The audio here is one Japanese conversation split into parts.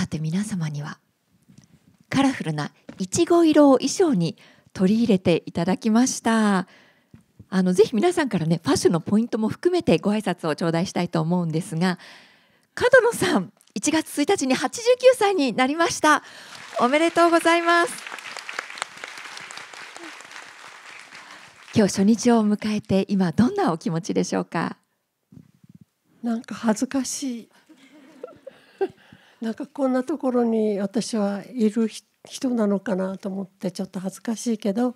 さて皆様にはカラフルないちご色を衣装に取り入れていただきましたあのぜひ皆さんからねファッションのポイントも含めてご挨拶を頂戴したいと思うんですが角野さん1月1日に89歳になりましたおめでとうございます今日初日を迎えて今どんなお気持ちでしょうかなんか恥ずかしいなんかこんなところに私はいる人なのかなと思ってちょっと恥ずかしいけど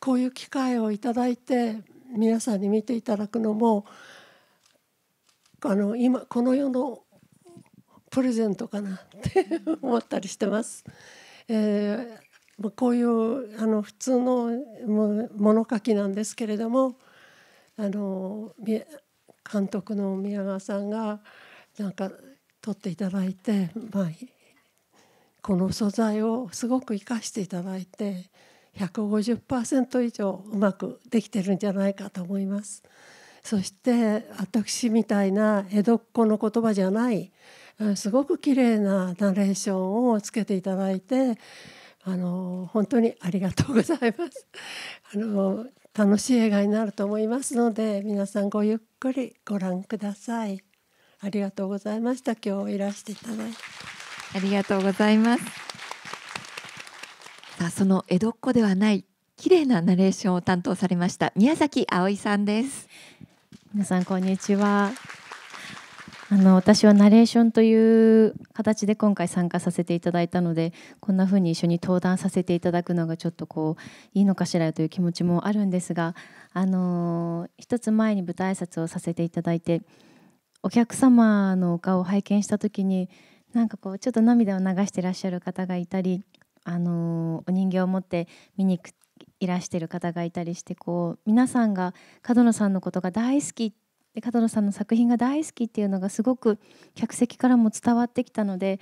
こういう機会をいただいて皆さんに見ていただくのもあの今この世のプレゼントかなって 思ったりしてます。えー、こういうあの普通の物書きなんですけれどもあの監督の宮川さんがなんか取っていただいて、まあ、この素材をすごく生かしていただいて150%以上うまくできてるんじゃないかと思います。そして私みたいな江戸っ子の言葉じゃないすごく綺麗なナレーションをつけていただいてあの本当にありがとうございます。あの楽しい映画になると思いますので皆さんごゆっくりご覧ください。ありがとうございました今日いらしていただいてありがとうございますさあその江戸っ子ではない綺麗なナレーションを担当されました宮崎葵さんです皆さんこんにちはあの私はナレーションという形で今回参加させていただいたのでこんな風に一緒に登壇させていただくのがちょっとこういいのかしらという気持ちもあるんですがあの一つ前に舞台挨拶をさせていただいてお客様のお顔を拝見した時になんかこうちょっと涙を流してらっしゃる方がいたり、あのお人形を持って見にいらしてる方がいたりしてこう皆さんが角野さんのことが大好きで角野さんの作品が大好きっていうのがすごく客席からも伝わってきたので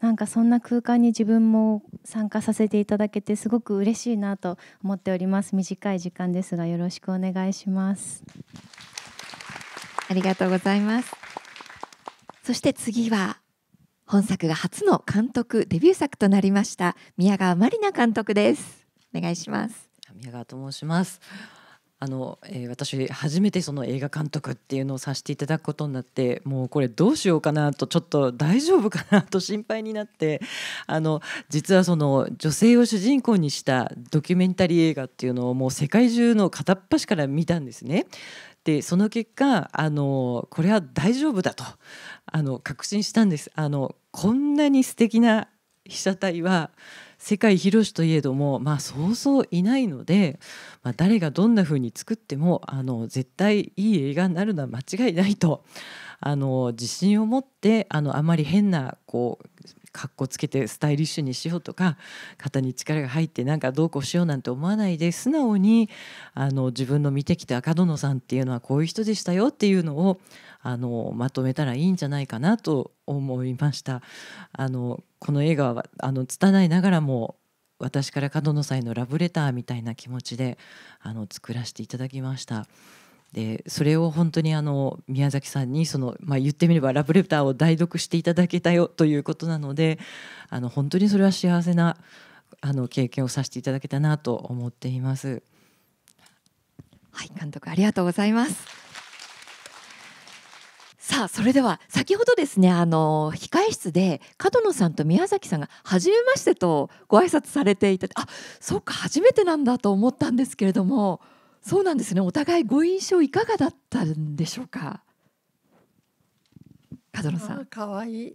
なんかそんな空間に自分も参加させていただけてすごく嬉しいなと思っております短い時間ですがよろしくお願いしますありがとうございますそして次は本作が初の監督デビュー作となりました宮川まりな監督ですお願いします宮川と申しますあの、えー、私初めてその映画監督っていうのをさせていただくことになってもうこれどうしようかなとちょっと大丈夫かなと心配になってあの実はその女性を主人公にしたドキュメンタリー映画っていうのをもう世界中の片っ端から見たんですね。でその結果あのこれは大丈夫だとあの確信したんですあのこんなに素敵な被写体は世界広しといえども、まあ、そうそういないので、まあ、誰がどんな風に作ってもあの絶対いい映画になるのは間違いないとあの自信を持ってあのあまり変なこうかっこつけてスタイリッシュにしようとか肩に力が入ってなんかどうこうしようなんて思わないで素直にあの自分の見てきた赤殿さんっていうのはこういう人でしたよっていうのをあのまとめたらいいんじゃないかなと思いました。あのこの映画はあの拙いながらも私から角野さんへのラブレターみたいな気持ちであの作らせていただきました。でそれを本当にあの宮崎さんにその、まあ、言ってみればラブレターを代読していただけたよということなのであの本当にそれは幸せなあの経験をさせていただけたなと思っています。はい監督ありがとうございます。さあそれでは先ほどですねあの控え室で角野さんと宮崎さんが初めましてとご挨拶されていたあそうか初めてなんだと思ったんですけれども。そうなんですね。お互いご印象いかがだったんでしょうか。角野さん。可愛いい。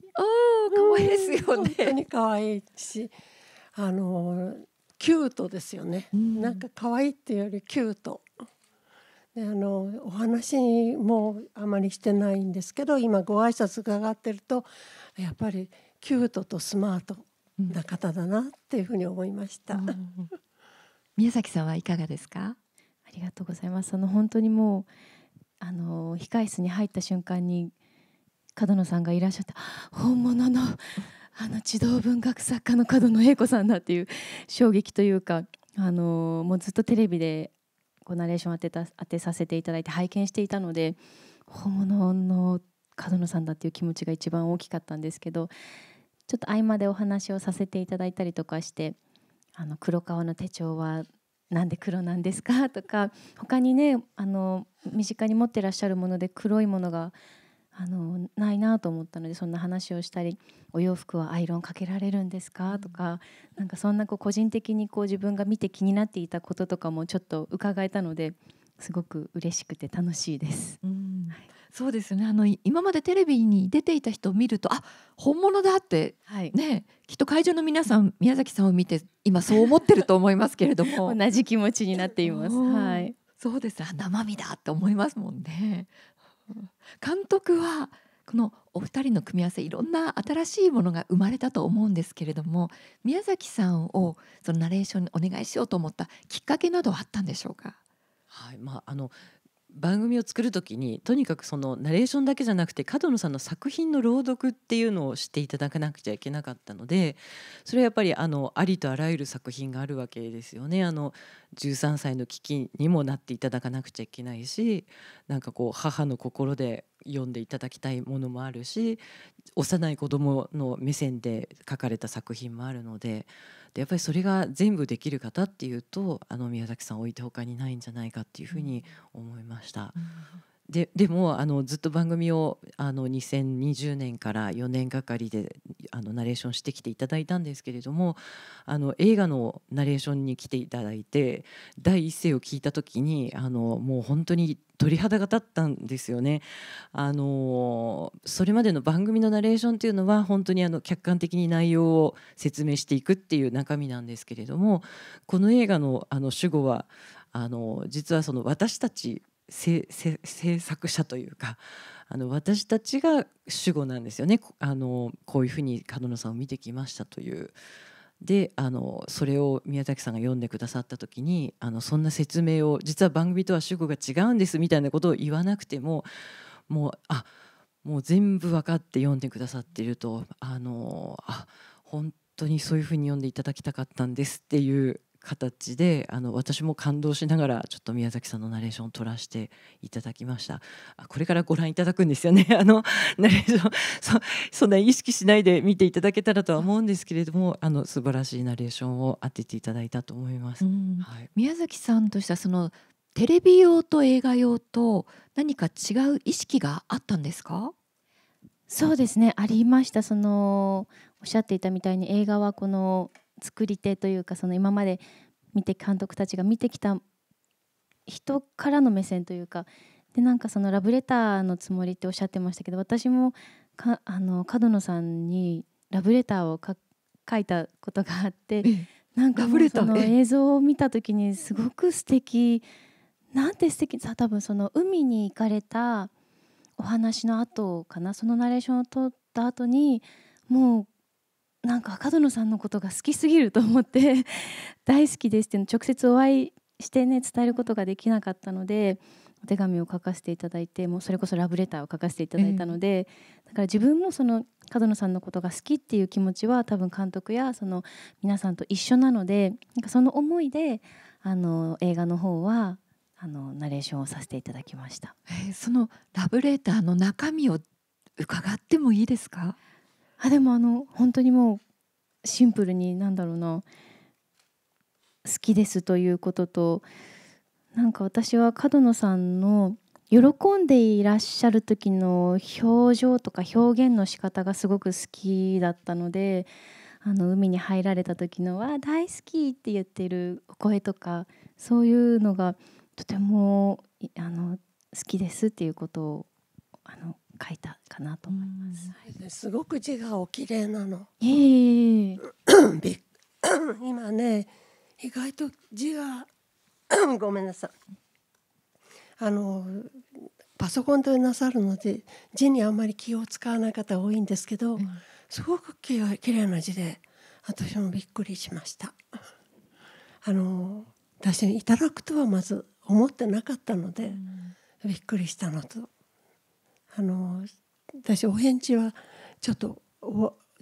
おお、可愛いですよね。本当に可愛いし、あのキュートですよね。ん、なんか可愛いっていうよりキュート。であのお話もあまりしてないんですけど今ご挨拶伺ってるとやっぱりキュートとスマートな方だなっていうふうに思いました、うん、宮崎さんはいかがですかありがとうございます。その本当にもうあの控室に入った瞬間に角野さんがいらっしゃって本物のあの児童文学作家の角野栄子さんだっていう衝撃というかあのもうずっとテレビでこうナレーション当てた当てさせていただいて拝見していたので本物の角野さんだっていう気持ちが一番大きかったんですけどちょっと合間でお話をさせていただいたりとかして「あの黒川の手帳はなんで黒なんですかとか他にねあの身近に持ってらっしゃるもので黒いものがあのないなと思ったのでそんな話をしたり「お洋服はアイロンかけられるんですか?」とかなんかそんなこう個人的にこう自分が見て気になっていたこととかもちょっと伺えたのですごく嬉しくて楽しいです。うん、はいそうですねあの今までテレビに出ていた人を見るとあ本物だって、はい、ねきっと会場の皆さん宮崎さんを見て今そう思ってると思いますけれども 同じ気持ちになっています。はい、そうですあ生身だって思いますもんね。監督はこのお二人の組み合わせいろんな新しいものが生まれたと思うんですけれども宮崎さんをそのナレーションにお願いしようと思ったきっかけなどはあったんでしょうかはいまあ、あの番組を作る時にとにかくそのナレーションだけじゃなくて角野さんの作品の朗読っていうのをしていただかなくちゃいけなかったのでそれはやっぱりあのありとあらゆる作品があるわけですよね。あの13歳の危機にもなっていただかなくちゃいけないしなんかこう母の心で読んでいただきたいものもあるし幼い子どもの目線で書かれた作品もあるのででやっぱりそれが全部できる方っていうとあの宮崎さん置いてほかにないんじゃないかっていうふうに思いました。うんででもあのずっと番組をあの2020年から4年がかりであのナレーションしてきていただいたんですけれどもあの映画のナレーションに来ていただいて第一声を聞いた時にあのもう本当に鳥肌が立ったんですよね。あのそれまでの番組のナレーションというのは本当にあの客観的に内容を説明していくっていう中身なんですけれどもこの映画のあの主語はあの実はその私たち制作者というかあの私たちが主語なんですよねあのこういうふうに角野さんを見てきましたという。であのそれを宮崎さんが読んでくださった時にあのそんな説明を実は番組とは主語が違うんですみたいなことを言わなくてももうあもう全部分かって読んでくださっているとあのあ本当にそういうふうに読んでいただきたかったんですっていう形であの私も感動しながらちょっと宮崎さんのナレーションを取らせていただきましたあこれからご覧いただくんですよね あのナレーションそそんな意識しないで見ていただけたらとは思うんですけれどもあの素晴らしいナレーションを当てていただいたと思います、はい、宮崎さんとしてはそのテレビ用と映画用と何か違う意識があったんですかそうですねありましたそのおっしゃっていたみたいに映画はこの作り手というかその今まで見て監督たちが見てきた人からの目線というかでなんかそのラブレターのつもりっておっしゃってましたけど私もかあの角野さんにラブレターを書いたことがあってなんかその映像を見た時にすごく素敵なんて素敵さ多分その海に行かれたお話の後かなそのナレーションを撮った後にもうなんか角野さんのことが好きすぎると思って 大好きですって直接お会いしてね伝えることができなかったのでお手紙を書かせていただいてもうそれこそラブレターを書かせていただいたので、だから自分もその角野さんのことが好きっていう気持ちは多分監督やその皆さんと一緒なのでなんかその思いであの映画の方はあのナレーションをさせていただきました、えー、そのラブレターの中身を伺ってもいいですかあでもあの本当にもうシンプルになんだろうな好きですということとなんか私は角野さんの喜んでいらっしゃる時の表情とか表現の仕方がすごく好きだったのであの海に入られた時の「わあ大好き!」って言ってるお声とかそういうのがとてもあの好きですっていうことをあの書いたかなと思います。はい、すごく字がお綺麗なの。えー、今ね意外と字が ごめんなさい。あのパソコンでなさるので字にあんまり気を使わない方多いんですけど、うん、すごくききれな字で私もびっくりしました。あの私にいただくとはまず思ってなかったので、うん、びっくりしたのとあの私お返事はちょっと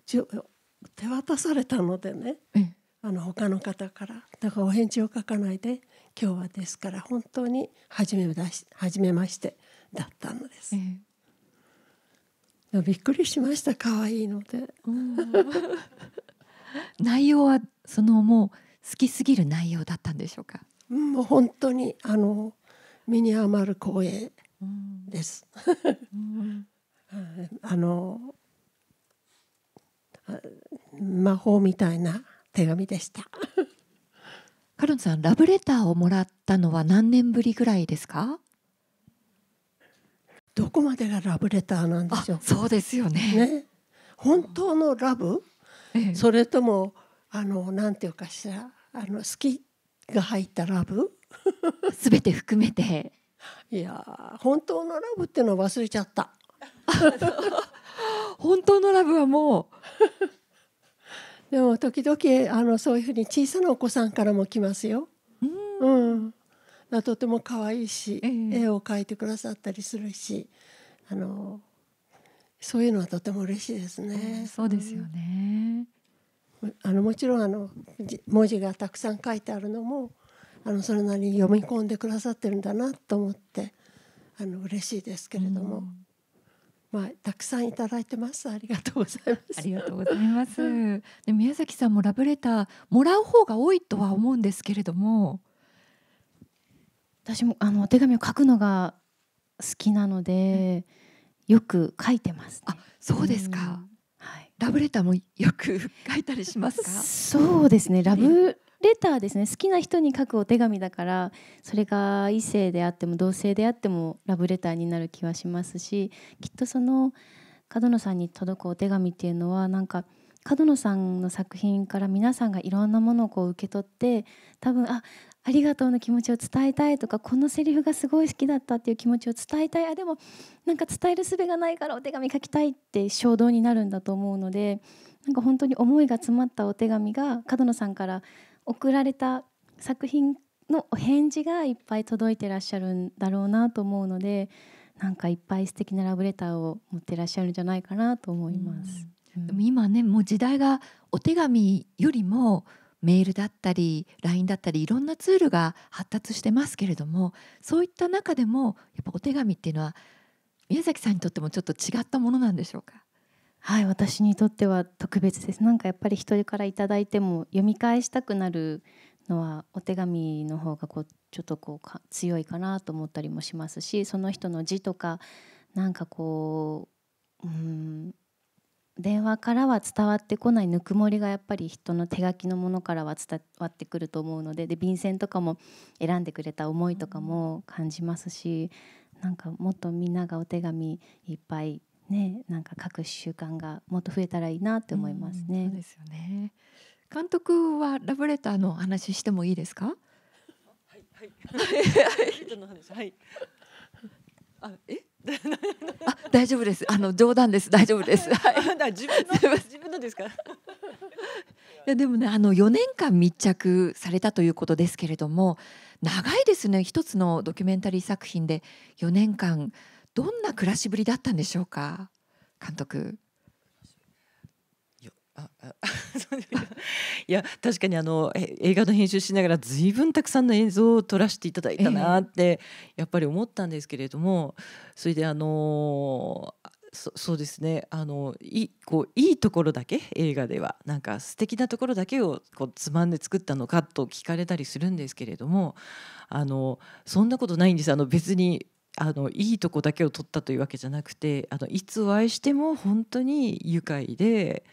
手渡されたのでね、うん、あの他の方からだからお返事を書かないで今日はですから本当に初めだし初めましてだったのです。うんびっくりしました可愛いので 内容はそのもう好きすぎる内容だったんでしょうかもう本当にあの身に余る光栄です。あの魔法みたいな手紙でした。カルンさんラブレターをもらったのは何年ぶりぐらいですか？どこまでがラブレターなんでしょう。そうですよね。ね本当のラブ、ええ、それともあのなんていうかしらあの好きが入ったラブ。す べて含めて。いや本当のラブっていうのは忘れちゃった 本当のラブはもうでも時々あのそういうふうに小さなお子さんからも来ますよ。うん、うん、とても可愛いし、えー、絵を描いてくださったりするしあのそういうのはとても嬉しいですね。そうですよね、うん、あのもちろんあの文字がたくさん書いてあるのもあのそれなりに読み込んでくださってるんだなと思ってあの嬉しいですけれども、うん、まあ、たくさんいただいてますありがとうございますありがとうございますで宮崎さんもラブレターもらう方が多いとは思うんですけれども私もあのお手紙を書くのが好きなので、うん、よく書いてます、ね、あそうですか、うん、はい、ラブレターもよく 書いたりしますかそうですねラブレターですね好きな人に書くお手紙だからそれが異性であっても同性であってもラブレターになる気はしますしきっとその角野さんに届くお手紙っていうのはなんか角野さんの作品から皆さんがいろんなものをこう受け取って多分あありがとうの気持ちを伝えたいとかこのセリフがすごい好きだったっていう気持ちを伝えたいあでもなんか伝える術がないからお手紙書きたいって衝動になるんだと思うのでなんか本当に思いが詰まったお手紙が角野さんから送られた作品のお返事がいっぱい届いてらっしゃるんだろうなと思うのでなんかいっぱい素敵なラブレターを持ってらっしゃるんじゃないかなと思います。うん、でも今ねもう時代がお手紙よりもメールだったり LINE だったりいろんなツールが発達してますけれどもそういった中でもやっぱお手紙っていうのは宮崎さんにとってもちょっと違ったものなんでしょうかはい私にとっては特別ですなんかやっぱり一人から頂いても読み返したくなるのはお手紙の方がこうちょっとこう強いかなと思ったりもしますしその人の字とかなんかこううん電話からは伝わってこないぬくもりがやっぱり人の手書きのものからは伝わってくると思うのでで便箋とかも選んでくれた思いとかも感じますしなんかもっとみんながお手紙いっぱいねなんか書く習慣がもっと増えたらいいなって思いますね。うん、そうですよね監督はラブレターの話してもいいですか？はいはい。はい。あえ？あ大丈夫です。あの冗談です。大丈夫です。はい。自分の自分のですか？いやでもねあの四年間密着されたということですけれども長いですね一つのドキュメンタリー作品で四年間どんな暮らしぶりだったんでしょうか監督。いや 確かにあの映画の編集しながら随分たくさんの映像を撮らせていただいたなってやっぱり思ったんですけれどもそれであのそそうですねあのいこういいところだけ映画ではなんか素敵なところだけをこうつまんで作ったのかと聞かれたりするんですけれどもあのそんなことないんですあの別にあのいいとこだけを取ったというわけじゃなくてあのいつお会いしても本当に愉快で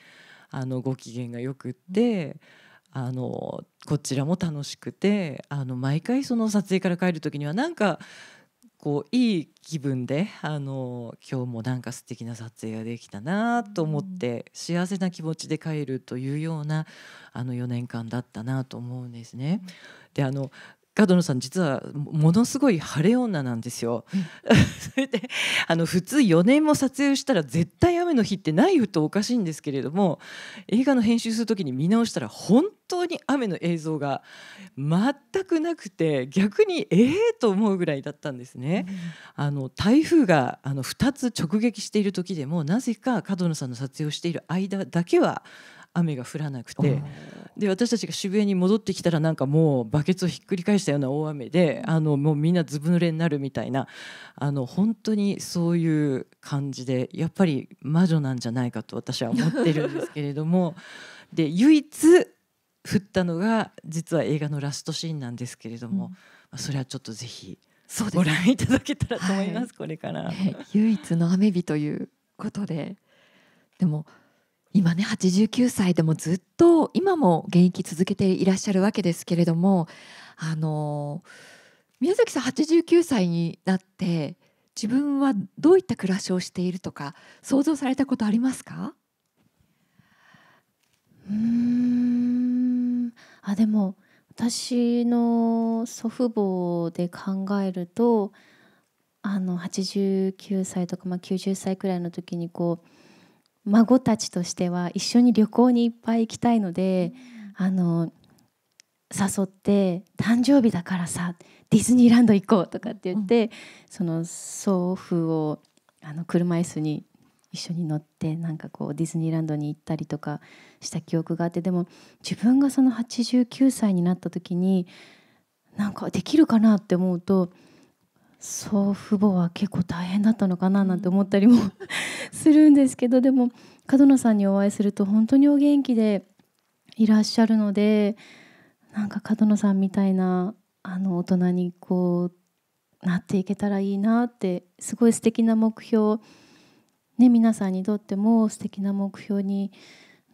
あのご機嫌がよくって。あのこちらも楽しくてあの毎回その撮影から帰る時にはなんかこういい気分であの今日もなんか素敵な撮影ができたなと思って、うん、幸せな気持ちで帰るというようなあの4年間だったなと思うんですね。うん、であの角野さん実はものすごい晴れ女なんですよ。それであの普通4年も撮影したら絶対雨の日ってないとおかしいんですけれども映画の編集する時に見直したら本当に雨の映像が全くなくて逆にええと思うぐらいだったんですね。うん、あの台風があの2つ直撃している時でもなぜか角野さんの撮影をしている間だけは雨が降らなくてで私たちが渋谷に戻ってきたらなんかもうバケツをひっくり返したような大雨であのもうみんなずぶ濡れになるみたいなあの本当にそういう感じでやっぱり魔女なんじゃないかと私は思ってるんですけれども で唯一降ったのが実は映画のラストシーンなんですけれども、うん、それはちょっとぜひご覧いただけたらと思います、はい、これから、唯一の雨日ということででも今ね89歳でもずっと今も現役続けていらっしゃるわけですけれどもあの宮崎さん89歳になって自分はどういった暮らしをしているとか想像されたことありますかうんあでも私の祖父母で考えるとあの89歳とか、まあ、90歳くらいの時にこう孫たちとしては一緒に旅行にいっぱい行きたいので、あの誘って「誕生日だからさディズニーランド行こう」とかって言って、うん、その祖父をあの車椅子に一緒に乗ってなんかこうディズニーランドに行ったりとかした記憶があってでも自分がその89歳になった時になんかできるかなって思うと祖父母は結構大変だったのかななんて思ったりも するんですけどでも角野さんにお会いすると本当にお元気でいらっしゃるのでなんか角野さんみたいなあの大人にこうなっていけたらいいなってすごい素敵な目標ね皆さんにとっても素敵な目標に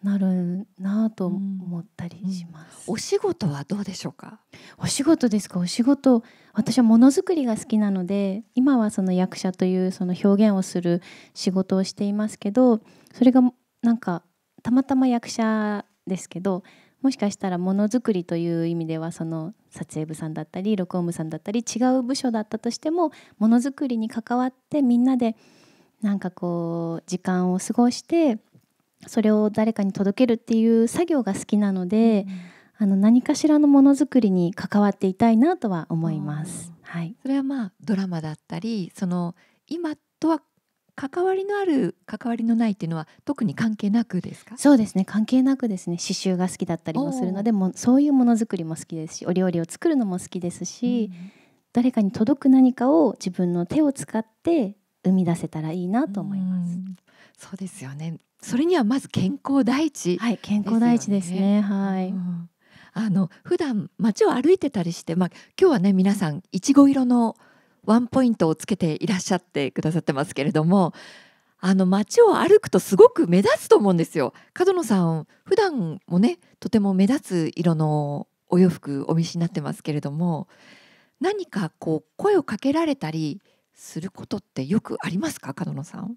なるなと思ったりします、うんうん、お仕事はどうでしょうかお仕事ですかお仕事私はものづくりが好きなので今はその役者というその表現をする仕事をしていますけどそれがなんかたまたま役者ですけどもしかしたらものづくりという意味ではその撮影部さんだったり録音部さんだったり違う部署だったとしてもものづくりに関わってみんなでなんかこう時間を過ごしてそれを誰かに届けるっていう作業が好きなので、うん、あの何かしらのものづくりに関わっていたいなとは思います。はい、それはまあドラマだったりその今とは関わりのある関わりのないっていうのは特に関係なくですかそうですね関係なくですね刺繍が好きだったりもするのでもそういうものづくりも好きですしお料理を作るのも好きですし、うん、誰かに届く何かを自分の手を使って生み出せたらいいなと思います。うんそうですよねそれにはまず健康第一、はい健康第一ですねはい、うん、あの普段街を歩いてたりして、まあ、今日はね皆さんいちご色のワンポイントをつけていらっしゃってくださってますけれどもあの街を歩くとすごく目立つと思うんですよ角野さん普段もねとても目立つ色のお洋服お召しになってますけれども何かこう声をかけられたりすることってよくありますか角野さん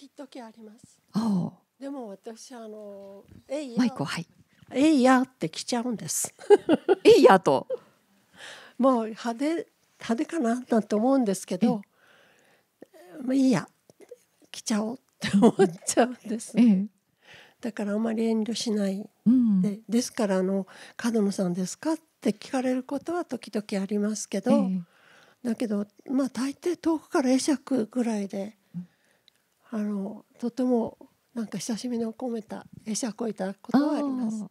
時々あります。でも私あのえいやマイクはい。えいやって来ちゃうんです。えいやと。もう派手派手かななんて思うんですけど、まあいいや来ちゃおうって思っちゃうんです、ね、だからあんまり遠慮しない。うん、でですからあの角野さんですかって聞かれることは時々ありますけど、だけどまあ大抵遠くから会釈ぐらいであのとてもなんか親しみの込めた会釈をいただくことはあります。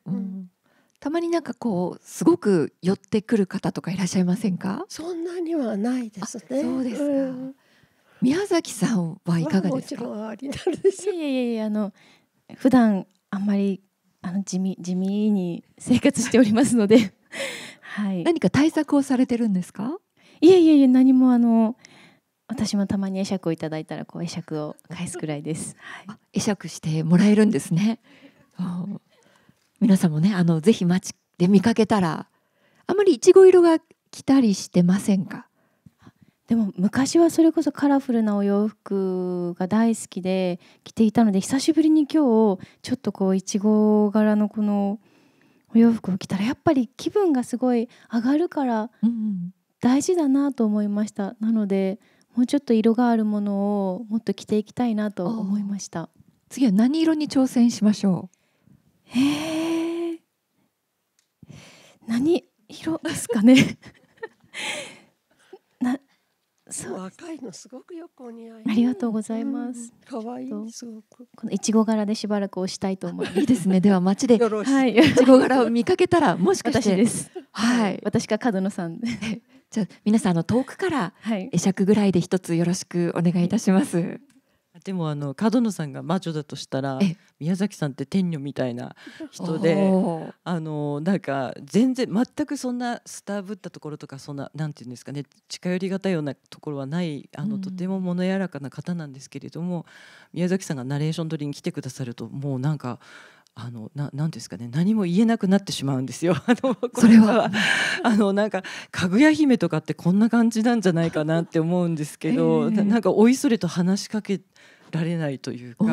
たまになんかこうすごく寄ってくる方とかいらっしゃいませんか？そんなにはないですね。そうですか。うん、宮崎さんはいかがですか？もちろんいやいやいやあの普段あんまりあの地味地味に生活しておりますので はい。何か対策をされてるんですか？いやいやいや何もあの私もたまに会釈をいただいたらこう会釈を返すくらいです。はい、会釈してもらえるんですね。皆さんもねあのぜひ街で見かけたらあまりいちご色が着たりしてませんかでも昔はそれこそカラフルなお洋服が大好きで着ていたので久しぶりに今日ちょっとこういちご柄のこのお洋服を着たらやっぱり気分がすごい上がるから大事だなと思いました。なのでもうちょっと色があるものをもっと着ていきたいなと思いました次は何色に挑戦しましょうへえ何色ですかね なそう若いのすごくよくお似合い、ありがとうございます。可、う、愛、ん、いいすごく。このいちご柄でしばらく押したいと思います。いいですね。では街で、はい、いちご柄を見かけたらもしかして私です。はい、私か角野さんで。じゃあ皆さんあの遠くから会釈ぐらいで一つよろしくお願いいたします。はい、でもあの角野さんが魔女だとしたら宮崎さんって天女みたいな人であのなんか全然全くそんなスターぶったところとかそんななんていうんですかね近寄りがたいようなところはないあのとても物柔らかな方なんですけれども、宮崎さんがナレーション取りに来てくださるともうなんか。あのななんですかね何も言えなくなってしまうんですよ。あのこれはあのなんかかぐや姫とかってこんな感じなんじゃないかなって思うんですけど、えー、なんかおいそれと話しかけられないというか。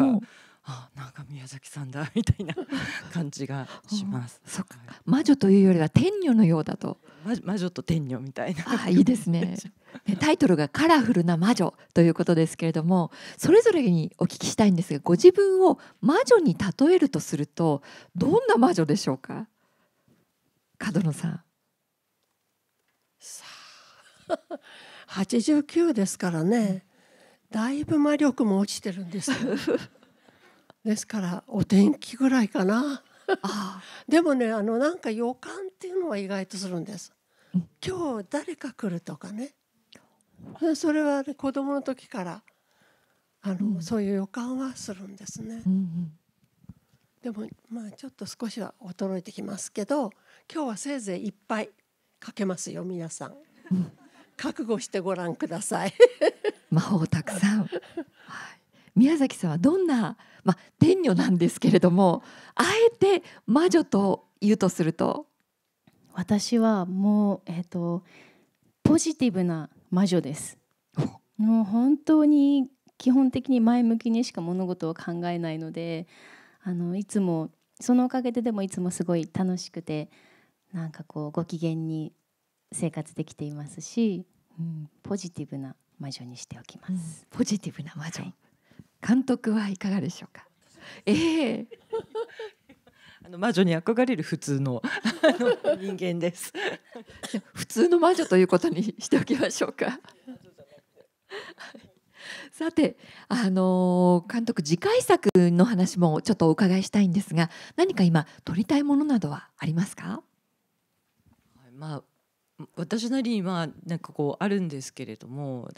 あなんか宮崎さんだみたいな感じがします。そっか、魔女というよりは天女のようだと。魔女と天女みたいな。あいいです ね。タイトルがカラフルな魔女ということですけれども、それぞれにお聞きしたいんですが、ご自分を魔女に例えるとするとどんな魔女でしょうか。角野さん。さあ、89 ですからね。だいぶ魔力も落ちてるんです。ですからお天気ぐらいかなああ でもねあのなんか予感っていうのは意外とするんです今日誰か来るとかねそれは、ね、子供の時からあの、うん、そういう予感はするんですね、うんうん、でもまあちょっと少しは衰えてきますけど今日はせいぜいいっぱい書けますよ皆さん、ん、覚悟してご覧ください 魔法たくさん、はい、宮崎さんはどんなまあ、天女なんですけれどもあえて魔女と言うとすると私はもう、えーと、とポジティブな魔女です。もう本当に基本的に前向きにしか物事を考えないのであのいつもそのおかげででもいつもすごい楽しくてなんかこうご機嫌に生活できていますし、うん、ポジティブな魔女にしておきます、うん、ポジティブな魔女、はい、監督はいかがでしょうか。ええー、あの魔女に憧れる普通の 人間です。普通の魔女ということにしておきましょうか。さて、あのー、監督次回作の話もちょっとお伺いしたいんですが何か今撮りたいものなどはありますか、まあ、私なりにはなんかこうあるんですけれども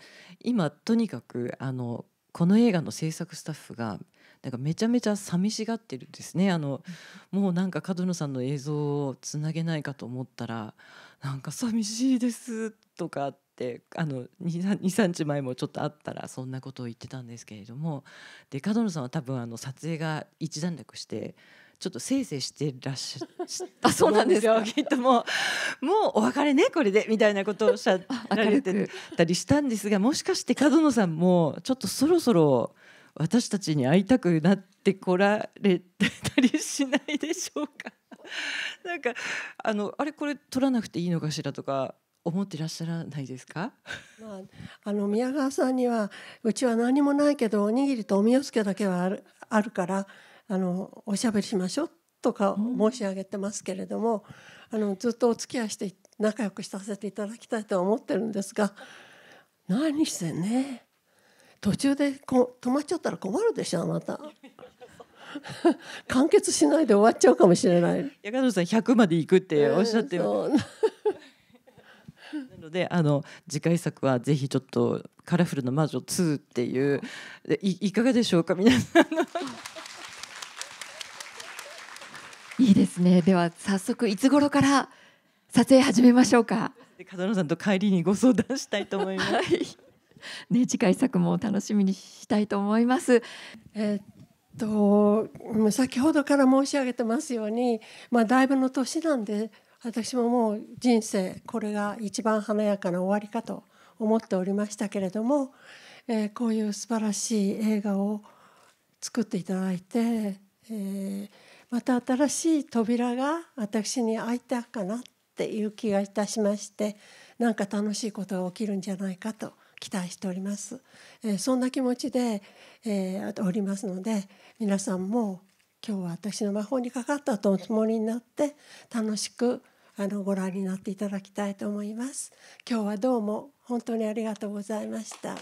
今とにかくあのこの映画の制作スタッフがなんかめちゃめちゃ寂しがってるんですねあのもうなんか角野さんの映像をつなげないかと思ったらなんか寂しいですとかってあの23日前もちょっとあったらそんなことを言ってたんですけれどもで角野さんは多分あの撮影が一段落してちょっとせいせいしてらっしゃあそうなんですよきっともうもうお別れねこれでみたいなことをしゃられてたりしたんですがもしかして角野さんもちょっとそろそろ私たちに会いたくなってこられたりしないでしょうか なんかあのあれこれ取らなくていいのかしらとか思っていらっしゃらないですか、まあ、あの宮川さんにはうちは何もないけどおにぎりとおみよすけだけはあるあるからあのおしゃべりしましょうとか申し上げてますけれども、あのずっとお付き合いして仲良くさせていただきたいとは思ってるんですが何してね途中でこ止まっちゃったら困るでしょまた。完結しないで終わっちゃうかもしれない。ヤカドさん100まで行くっておっしゃって、えー、なのであの次回作はぜひちょっと「カラフルな魔女2」っていういいかがでしょうか皆さん。ですねでは早速いつ頃から撮影始めましょうか風野さんと帰りにご相談したいと思います、はい、ね次回作も楽しみにしたいと思いますえー、っと先ほどから申し上げてますようにまあだいぶの年なんで私ももう人生これが一番華やかな終わりかと思っておりましたけれども、えー、こういう素晴らしい映画を作っていただいて、えー、また新しい扉が私に開いたかなっていう気がいたしまして何か楽しいことが起きるんじゃないかと期待しております、えー、そんな気持ちで、えー、おりますので皆さんも今日は私の魔法にかかったとおつもりになって楽しくあのご覧になっていただきたいと思います今日はどうも本当にありがとうございました。